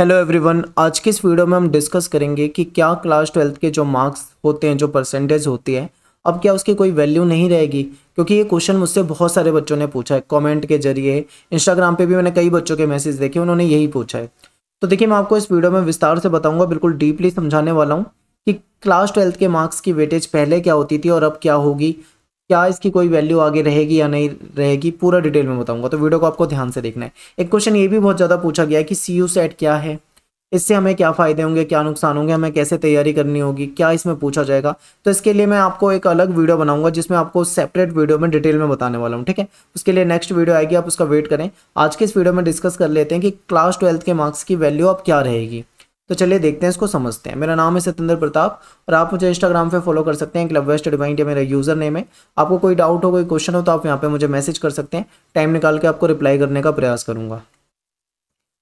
hello everyone आज की इस वीडियो में हम डिस्कस करेंगे कि क्या क्लास ट्वेल्थ के जो मार्क्स होते हैं जो परसेंटेज होती है अब क्या उसकी कोई वैल्यू नहीं रहेगी क्योंकि ये क्वेश्चन मुझसे बहुत सारे बच्चों ने पूछा है कमेंट के जरिए इंस्टाग्राम पे भी मैंने कई बच्चों के मैसेज देखे उन्होंने यही पूछा है तो देखिए मैं आपको इस वीडियो में विस्तार से बताऊँगा बिल्कुल डीपली समझाने वाला हूँ कि क्लास ट्वेल्थ के मार्क्स की वेटेज पहले क्या होती थी और अब क्या होगी क्या इसकी कोई वैल्यू आगे रहेगी या नहीं रहेगी पूरा डिटेल में बताऊंगा तो वीडियो को आपको ध्यान से देखना है एक क्वेश्चन ये भी बहुत ज़्यादा पूछा गया है कि सी यू सेट क्या है इससे हमें क्या फ़ायदे होंगे क्या नुकसान होंगे हमें कैसे तैयारी करनी होगी क्या इसमें पूछा जाएगा तो इसके लिए मैं आपको एक अलग वीडियो बनाऊंगा जिसमें आपको सेपरेट वीडियो में डिटेल में बताने वाला हूँ ठीक है उसके लिए नेक्स्ट वीडियो आएगी आप उसका वेट करें आज के इस वीडियो में डिस्कस कर लेते हैं कि क्लास ट्वेल्थ के मार्क्स की वैल्यू अब क्या रहेगी तो चलिए देखते हैं इसको समझते हैं मेरा नाम है सत्येंद्र प्रताप और आप मुझे इंस्टाग्राम पे फॉलो कर सकते हैं क्लब वेस्ट डिवाइंट मेरा यूज़र नेम है आपको कोई डाउट हो कोई क्वेश्चन हो तो आप यहाँ पे मुझे मैसेज कर सकते हैं टाइम निकाल के आपको रिप्लाई करने का प्रयास करूंगा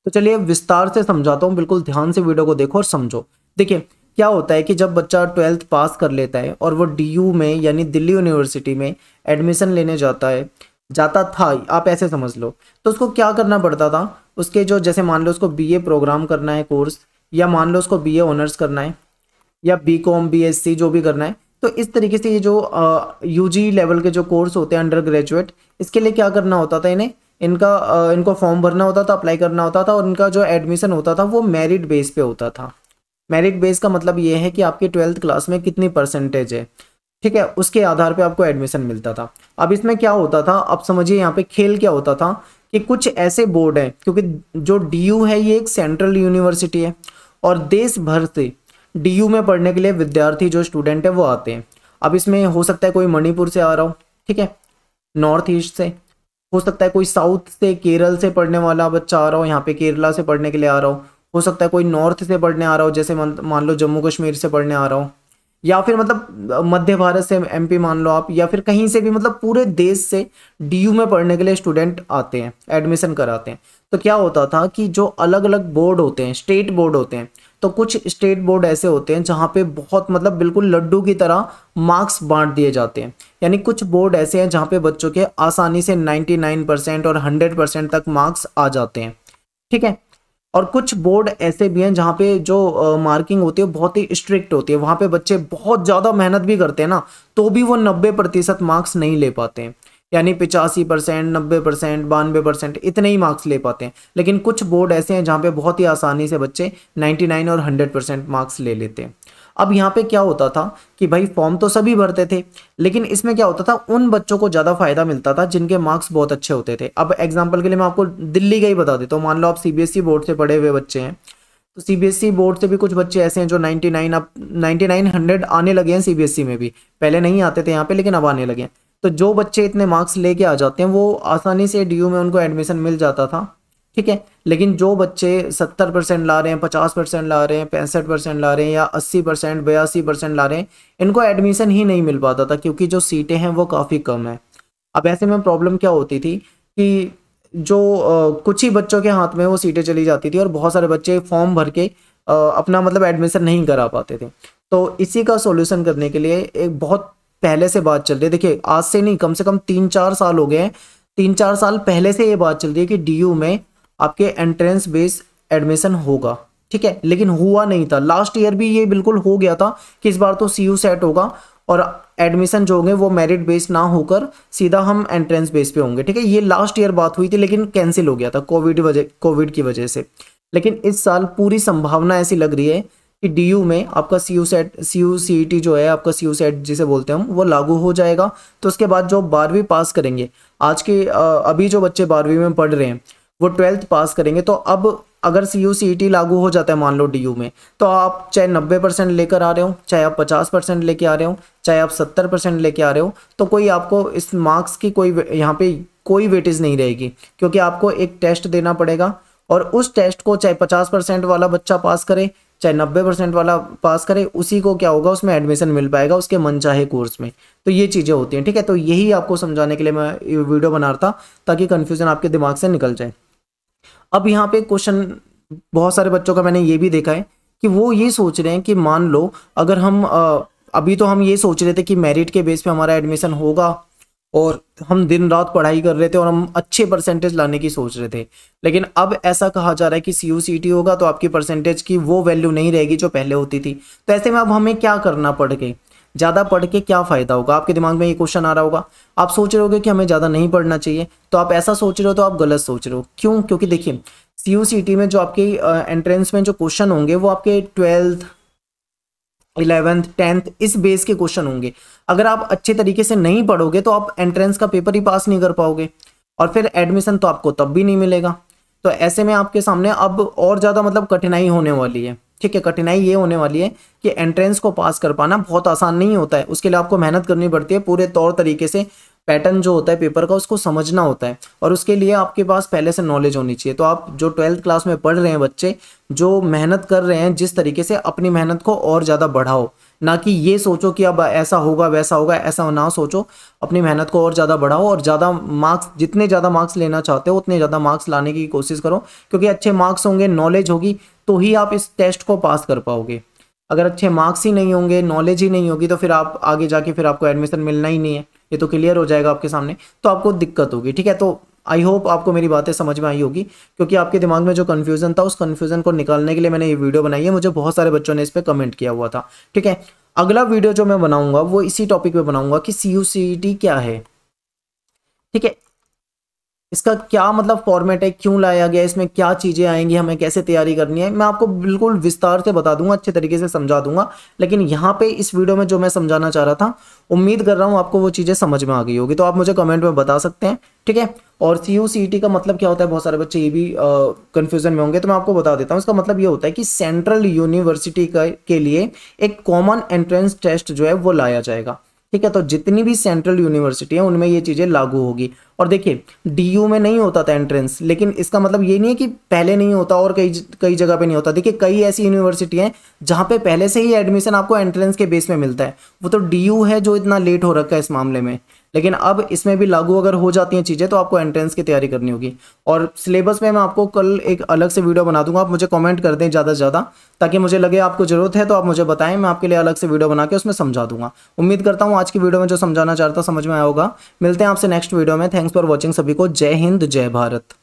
तो चलिए विस्तार से समझाता हूँ बिल्कुल ध्यान से वीडियो को देखो और समझो देखिए क्या होता है कि जब बच्चा ट्वेल्थ पास कर लेता है और वो डी में यानी दिल्ली यूनिवर्सिटी में एडमिशन लेने जाता है जाता था आप ऐसे समझ लो तो उसको क्या करना पड़ता था उसके जो जैसे मान लो उसको बी प्रोग्राम करना है कोर्स या मान लो उसको बी ए ऑनर्स करना है या B com B S C जो भी करना है तो इस तरीके से ये जो यू जी लेवल के जो कोर्स होते हैं अंडर ग्रेजुएट इसके लिए क्या करना होता था इन्हें इनका आ, इनको फॉर्म भरना होता था अप्लाई करना होता था और इनका जो एडमिशन होता था वो मेरिट बेस पे होता था मेरिट बेस का मतलब ये है कि आपके ट्वेल्थ क्लास में कितनी परसेंटेज है ठीक है उसके आधार पे आपको एडमिशन मिलता था अब इसमें क्या होता था अब समझिए यहाँ पे खेल क्या होता था कि कुछ ऐसे बोर्ड हैं क्योंकि जो डी है ये एक सेंट्रल यूनिवर्सिटी है और देश भर से डी में पढ़ने के लिए विद्यार्थी जो स्टूडेंट है वो आते हैं अब इसमें हो सकता है कोई मणिपुर से आ रहा हो ठीक है नॉर्थ ईस्ट से हो सकता है कोई साउथ से केरल से पढ़ने वाला बच्चा आ रहा हो यहाँ पे केरला से पढ़ने के लिए आ रहा हो हो सकता है कोई नॉर्थ से पढ़ने आ रहा हो जैसे मान लो जम्मू कश्मीर से पढ़ने आ रहा हो या फिर मतलब मध्य भारत से एमपी मान लो आप या फिर कहीं से भी मतलब पूरे देश से डीयू में पढ़ने के लिए स्टूडेंट आते हैं एडमिशन कराते हैं तो क्या होता था कि जो अलग अलग बोर्ड होते हैं स्टेट बोर्ड होते हैं तो कुछ स्टेट बोर्ड ऐसे होते हैं जहाँ पे बहुत मतलब बिल्कुल लड्डू की तरह मार्क्स बांट दिए जाते हैं यानी कुछ बोर्ड ऐसे हैं जहाँ पे बच्चों के आसानी से 99 परसेंट और 100 परसेंट तक मार्क्स आ जाते हैं ठीक है और कुछ बोर्ड ऐसे भी हैं जहाँ पे जो मार्किंग होती है बहुत ही स्ट्रिक्ट होती है वहाँ पे बच्चे बहुत ज़्यादा मेहनत भी करते हैं ना तो भी वो नब्बे प्रतिशत मार्क्स नहीं ले पाते हैं यानी पिचासी परसेंट नब्बे परसेंट बानवे परसेंट इतने ही मार्क्स ले पाते हैं लेकिन कुछ बोर्ड ऐसे हैं जहाँ पे बहुत ही आसानी से बच्चे 99 और 100 परसेंट मार्क्स ले लेते हैं अब यहाँ पे क्या होता था कि भाई फॉर्म तो सभी भरते थे लेकिन इसमें क्या होता था उन बच्चों को ज़्यादा फायदा मिलता था जिनके मार्क्स बहुत अच्छे होते थे अब एग्जाम्पल के लिए मैं आपको दिल्ली का ही बता देता हूँ मान लो आप सी बोर्ड e से पढ़े हुए बच्चे हैं तो सीबीएसई बोर्ड e से भी कुछ बच्चे ऐसे हैं जो 99 अब 99 आने लगे हैं सी e में भी पहले नहीं आते थे यहाँ पे लेकिन अब आने लगे हैं तो जो बच्चे इतने मार्क्स लेके आ जाते हैं वो आसानी से डी में उनको एडमिशन मिल जाता था ठीक है लेकिन जो बच्चे सत्तर परसेंट ला रहे हैं पचास परसेंट ला रहे हैं पैंसठ परसेंट ला रहे हैं या अस्सी परसेंट बयासी परसेंट ला रहे हैं इनको एडमिशन ही नहीं मिल पाता था क्योंकि जो सीटें हैं वो काफ़ी कम है अब ऐसे में प्रॉब्लम क्या होती थी कि जो कुछ ही बच्चों के हाथ में वो सीटें चली जाती थी और बहुत सारे बच्चे फॉर्म भर के अपना मतलब एडमिशन नहीं करा पाते थे तो इसी का सोल्यूशन करने के लिए एक बहुत पहले से बात चल रही है देखिए आज से नहीं कम से कम तीन चार साल हो गए हैं तीन चार साल पहले से ये बात चल रही है कि डी में आपके एंट्रेंस बेस एडमिशन होगा ठीक है लेकिन हुआ नहीं था लास्ट ईयर भी ये बिल्कुल हो गया था कि इस बार तो सी यू सेट होगा और एडमिशन जो होंगे वो मेरिट बेस ना होकर सीधा हम एंट्रेंस बेस पे होंगे ठीक है ये लास्ट ईयर बात हुई थी लेकिन कैंसिल हो गया था कोविड वजह कोविड की वजह से लेकिन इस साल पूरी संभावना ऐसी लग रही है कि डी में आपका C U set C U C T जो है आपका सी यू सेट जिसे बोलते हैं हम वो लागू हो जाएगा तो उसके बाद जो बारहवीं पास करेंगे आज के अभी जो बच्चे बारहवीं में पढ़ रहे हैं वो ट्वेल्थ पास करेंगे तो अब अगर सी यू टी लागू हो जाता है मान लो डी यू में तो आप चाहे नब्बे परसेंट लेकर आ रहे हो चाहे आप पचास परसेंट लेके आ रहे हो चाहे आप सत्तर परसेंट लेके आ रहे हो तो कोई आपको इस मार्क्स की कोई यहाँ पे कोई वेटेज नहीं रहेगी क्योंकि आपको एक टेस्ट देना पड़ेगा और उस टेस्ट को चाहे पचास परसेंट वाला बच्चा पास करे चाहे नब्बे परसेंट वाला पास करे उसी को क्या होगा उसमें एडमिशन मिल पाएगा उसके चाहे कोर्स में तो ये चीज़ें होती हैं ठीक है तो यही आपको समझाने के लिए मैं वीडियो बना रहा था ताकि कन्फ्यूज़न आपके दिमाग से निकल जाए अब यहाँ पे क्वेश्चन बहुत सारे बच्चों का मैंने ये भी देखा है कि वो ये सोच रहे हैं कि मान लो अगर हम अभी तो हम ये सोच रहे थे कि मेरिट के बेस पे हमारा एडमिशन होगा और हम दिन रात पढ़ाई कर रहे थे और हम अच्छे परसेंटेज लाने की सोच रहे थे लेकिन अब ऐसा कहा जा रहा है कि सी यू सी टी होगा तो आपकी परसेंटेज की वो वैल्यू नहीं रहेगी जो पहले होती थी तो ऐसे में अब हमें क्या करना पड़ गई ज़्यादा पढ़ के क्या फ़ायदा होगा आपके दिमाग में ये क्वेश्चन आ रहा होगा आप सोच रहे होगे कि हमें ज़्यादा नहीं पढ़ना चाहिए तो आप ऐसा सोच रहे हो तो आप गलत सोच रहे हो क्यों क्योंकि देखिए सी यू सी टी में जो आपके एंट्रेंस में जो क्वेश्चन होंगे वो आपके ट्वेल्थ इलेवेंथ टेंथ इस बेस के क्वेश्चन होंगे अगर आप अच्छे तरीके से नहीं पढ़ोगे तो आप एंट्रेंस का पेपर ही पास नहीं कर पाओगे और फिर एडमिशन तो आपको तब भी नहीं मिलेगा तो ऐसे में आपके सामने अब और ज़्यादा मतलब कठिनाई होने वाली है ठीक है कठिनाई ये होने वाली है कि एंट्रेंस को पास कर पाना बहुत आसान नहीं होता है उसके लिए आपको मेहनत करनी पड़ती है पूरे तौर तरीके से पैटर्न जो होता है पेपर का उसको समझना होता है और उसके लिए आपके पास पहले से नॉलेज होनी चाहिए तो आप जो ट्वेल्थ क्लास में पढ़ रहे हैं बच्चे जो मेहनत कर रहे हैं जिस तरीके से अपनी मेहनत को और ज़्यादा बढ़ाओ ना कि ये सोचो कि अब ऐसा होगा वैसा होगा ऐसा ना सोचो अपनी मेहनत को और ज़्यादा बढ़ाओ और ज़्यादा मार्क्स जितने ज़्यादा मार्क्स लेना चाहते हो उतने ज़्यादा मार्क्स लाने की कोशिश करो क्योंकि अच्छे मार्क्स होंगे नॉलेज होगी तो ही आप इस टेस्ट को पास कर पाओगे अगर अच्छे मार्क्स ही नहीं होंगे नॉलेज ही नहीं होगी तो फिर आप आगे जाके फिर आपको एडमिशन मिलना ही नहीं है ये तो क्लियर हो जाएगा आपके सामने तो आपको दिक्कत होगी ठीक है तो आई होप आपको मेरी बातें समझ में आई होगी क्योंकि आपके दिमाग में जो कन्फ्यूजन था उस कन्फ्यूजन को निकालने के लिए मैंने ये वीडियो बनाई है मुझे बहुत सारे बच्चों ने इस पर कमेंट किया हुआ था ठीक है अगला वीडियो जो मैं बनाऊंगा वो इसी टॉपिक पे बनाऊंगा कि सी e क्या है ठीक है इसका क्या मतलब फॉर्मेट है क्यों लाया गया इसमें क्या चीज़ें आएंगी हमें कैसे तैयारी करनी है मैं आपको बिल्कुल विस्तार से बता दूंगा अच्छे तरीके से समझा दूंगा लेकिन यहाँ पे इस वीडियो में जो मैं समझाना चाह रहा था उम्मीद कर रहा हूँ आपको वो चीज़ें समझ में आ गई होगी तो आप मुझे कमेंट में बता सकते हैं ठीक है और सी यू सी टी का मतलब क्या होता है बहुत सारे बच्चे ये भी कन्फ्यूजन में होंगे तो मैं आपको बता देता हूँ इसका मतलब ये होता है कि सेंट्रल यूनिवर्सिटी के लिए एक कॉमन एंट्रेंस टेस्ट जो है वो लाया जाएगा ठीक है तो जितनी भी सेंट्रल यूनिवर्सिटी है उनमें ये चीज़ें लागू होगी और देखिए डीयू में नहीं होता था एंट्रेंस लेकिन इसका मतलब ये नहीं है कि पहले नहीं होता और कई कई जगह पे नहीं होता देखिए कई ऐसी यूनिवर्सिटी हैं जहां पे पहले से ही एडमिशन आपको एंट्रेंस के बेस में मिलता है वो तो डी है जो इतना लेट हो रखा है इस मामले में लेकिन अब इसमें भी लागू अगर हो जाती हैं चीज़ें तो आपको एंट्रेंस की तैयारी करनी होगी और सिलेबस में मैं आपको कल एक अलग से वीडियो बना दूंगा आप मुझे कमेंट कर दें ज़्यादा से ज़्यादा ताकि मुझे लगे आपको ज़रूरत है तो आप मुझे बताएं मैं आपके लिए अलग से वीडियो बना के उसमें समझा दूंगा उम्मीद करता हूँ आज की वीडियो में जो समझाना चाहता समझ में आया होगा मिलते हैं आपसे नेक्स्ट वीडियो में थैंक्स फॉर वॉचिंग सभी को जय हिंद जय भारत